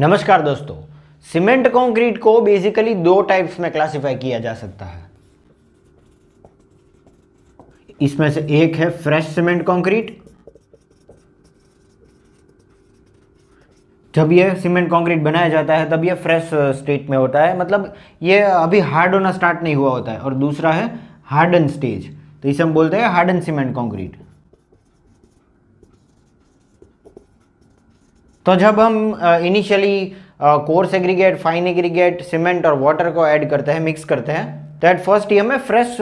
नमस्कार दोस्तों cement concrete को बेसिकली दो टाइप्स में क्लासिफाई किया जा सकता है इसमें से एक है फ्रेश सीमेंट कंक्रीट जब ये सीमेंट कंक्रीट बनाया जाता है तब ये फ्रेश स्टेट में होता है मतलब ये अभी हार्ड होना स्टार्ट नहीं हुआ होता है और दूसरा है हार्डन स्टेज तो इसे हम बोलते हैं हार्डन सीमेंट कंक्रीट तो जब हम initially coarse aggregate fine aggregate cement और वाटर को ऐड करते हैं मिक्स करते हैं तो एट फर्स्ट ये हमें फ्रेश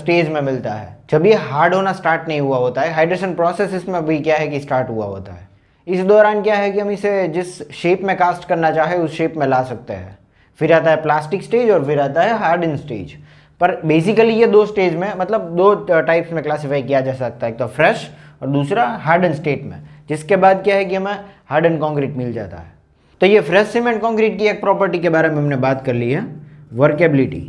स्टेज में मिलता है जब ये हार्ड होना स्टार्ट नहीं हुआ होता है हाइड्रेशन प्रोसेस इसमें भी क्या है कि स्टार्ट हुआ होता है इस दौरान क्या है कि हम इसे जिस शेप में कास्ट करना चाहे उस शेप में ला सकते हैं फिर आता है प्लास्टिक स्टेज और फिर आता है हार्ड इन स्टेज पर बेसिकली ये दो स्टेज में मतलब दो टाइप्स में क्लासीफाई किया जा सकता है एक तो फ्रेश और दूसरा हार्ड इन स्टेट में जिसके बाद क्या है कि हमें हार्ड एंड कॉन्क्रीट मिल जाता है तो ये फ्रेश सीमेंट कॉन्क्रीट की एक प्रॉपर्टी के बारे में हमने बात कर ली है वर्केबिलिटी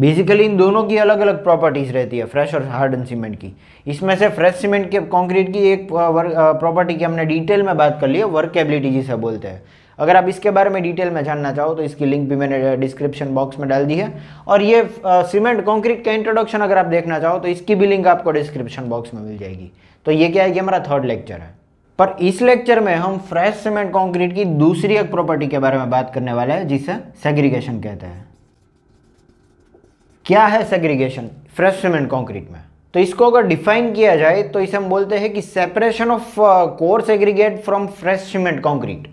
बेसिकली इन दोनों की अलग अलग प्रॉपर्टीज रहती है फ्रेश और हार्ड एंड सीमेंट की इसमें से फ्रेश सीमेंट के कॉन्क्रीट की एक प्रॉपर्टी की हमने डिटेल में बात कर ली है वर्केबिलिटी जिसे बोलते हैं अगर आप इसके बारे में डिटेल में जानना चाहो तो इसकी लिंक भी मैंने डिस्क्रिप्शन बॉक्स में डाल दी है और ये सीमेंट कॉन्क्रीट का इंट्रोडक्शन अगर आप देखना चाहो तो इसकी भी लिंक आपको डिस्क्रिप्शन बॉक्स में मिल जाएगी तो ये क्या है ये हमारा थर्ड लेक्चर है पर इस लेक्चर में हम फ्रेश सीमेंट कंक्रीट की दूसरी एक प्रॉपर्टी के बारे में बात करने वाले हैं जिसे सेग्रीगेशन कहते हैं क्या है सेग्रीगेशन फ्रेश सीमेंट कंक्रीट में तो इसको अगर डिफाइन किया जाए तो इसे हम बोलते हैं कि separation of coarse aggregate from fresh cement concrete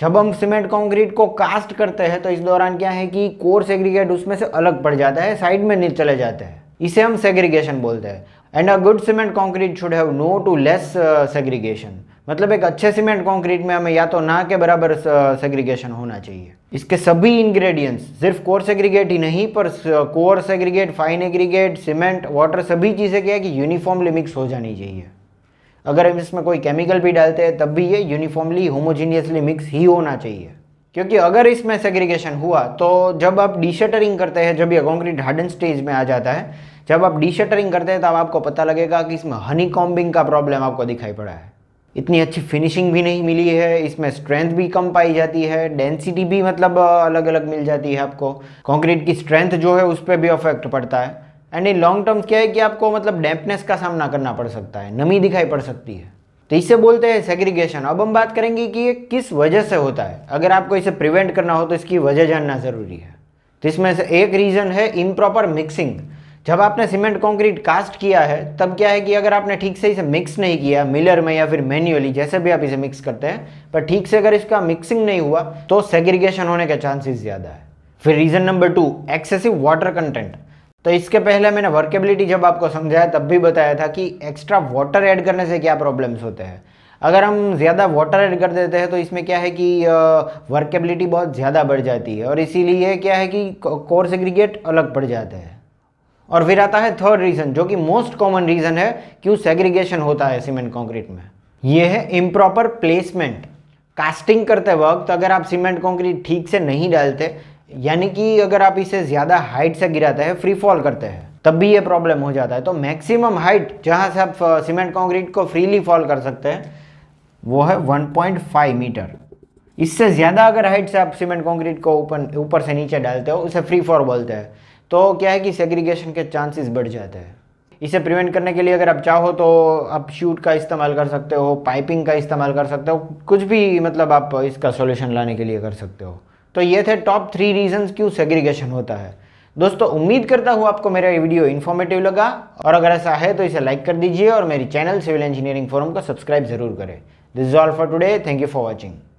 जब हम सीमेंट कॉन्क्रीट को कास्ट करते हैं तो इस दौरान क्या है कि कोर्स एग्रीगेट उसमें से अलग पड़ जाता है साइड में नहीं चले जाते हैं इसे हम सेग्रीगेशन बोलते हैं and a good cement concrete should have no to less segregation मतलब एक अच्छे सीमेंट कॉन्क्रीट में हमें या तो ना के बराबर सेग्रीगेशन uh, होना चाहिए इसके सभी इंग्रेडिएंट्स सिर्फ कोर सेग्रीगेट ही नहीं पर coarse segregate fine aggregate cement water सभी चीज़ें क्या है कि यूनिफॉर्मली मिक्स हो जानी चाहिए अगर हम इसमें कोई केमिकल भी डालते हैं तब भी ये यूनिफॉर्मली होमोजीनियसली मिक्स ही होना चाहिए क्योंकि अगर इसमें सेग्रीगेशन हुआ तो जब आप डिशटरिंग करते हैं जब ये कॉन्क्रीट हार्डन स्टेज में आ जाता है जब आप डिशटरिंग करते हैं तब आपको पता लगेगा कि इसमें हनी कॉम्बिंग का प्रॉब्लम आपको दिखाई पड़ा है इतनी अच्छी फिनिशिंग भी नहीं मिली है इसमें स्ट्रेंथ भी कम पाई जाती है डेंसिटी भी मतलब अलग अलग मिल जाती है आपको कॉन्क्रीट की स्ट्रेंथ जो है उस पर भी अफेक्ट पड़ता है एंड इन लॉन्ग टर्म क्या है कि आपको मतलब डैम्पनेस का सामना करना पड़ सकता है नमी दिखाई पड़ सकती है तो इसे बोलते हैं सेग्रीगेशन अब हम बात करेंगे कि ये किस वजह से होता है अगर आपको इसे प्रिवेंट करना हो तो इसकी वजह जानना ज़रूरी है तो इसमें से एक रीज़न है इम्प्रॉपर मिक्सिंग जब आपने सीमेंट कंक्रीट कास्ट किया है तब क्या है कि अगर आपने ठीक से इसे मिक्स नहीं किया मिलर में या फिर मैन्युअली जैसे भी आप इसे मिक्स करते हैं पर ठीक से अगर इसका मिक्सिंग नहीं हुआ तो सेग्रीगेशन होने के चांसेस ज़्यादा है फिर reason number two excessive water content तो इसके पहले मैंने वर्केबिलिटी जब आपको समझाया तब भी बताया था कि एक्स्ट्रा वाटर ऐड करने से क्या प्रॉब्लम्स होते हैं अगर हम ज़्यादा वाटर ऐड कर देते हैं तो इसमें क्या है कि वर्केबिलिटी बहुत ज़्यादा बढ़ जाती है और इसीलिए क्या है कि कोर्स एग्रीगेट अलग पड़ जाते हैं और फिर आता है थर्ड रीज़न जो कि मोस्ट कॉमन रीज़न है क्यों सेग्रीगेशन होता है सीमेंट कॉन्क्रीट में ये है इम्प्रॉपर प्लेसमेंट कास्टिंग करते वक्त अगर आप सीमेंट कॉन्क्रीट ठीक से नहीं डालते यानी कि अगर आप इसे ज़्यादा हाइट से गिराते हैं फ्री फॉल करते हैं तब भी ये प्रॉब्लम हो जाता है तो मैक्सिमम हाइट जहाँ से आप सीमेंट कॉन्क्रीट को फ्रीली फॉल कर सकते हैं वो है 1.5 मीटर इससे ज़्यादा अगर हाइट से आप सीमेंट कॉन्क्रीट को ऊपर ऊपर से नीचे डालते हो उसे फ्री फॉल बोलते हैं तो क्या है कि सेग्रीगेशन के चांसेस बढ़ जाते हैं इसे प्रिवेंट करने के लिए अगर आप चाहो तो आप शूट का इस्तेमाल कर सकते हो पाइपिंग का इस्तेमाल कर सकते हो कुछ भी मतलब आप इसका सॉल्यूशन लाने के लिए कर सकते हो तो ये थे टॉप थ्री रीजंस क्यों सेग्रीगेशन होता है दोस्तों उम्मीद करता हूँ आपको मेरा ये वीडियो इन्फॉर्मेटिव लगा और अगर ऐसा है तो इसे लाइक कर दीजिए और मेरी चैनल सिविल इंजीनियरिंग फोरम को सब्सक्राइब जरूर करें this is all for today thank you for watching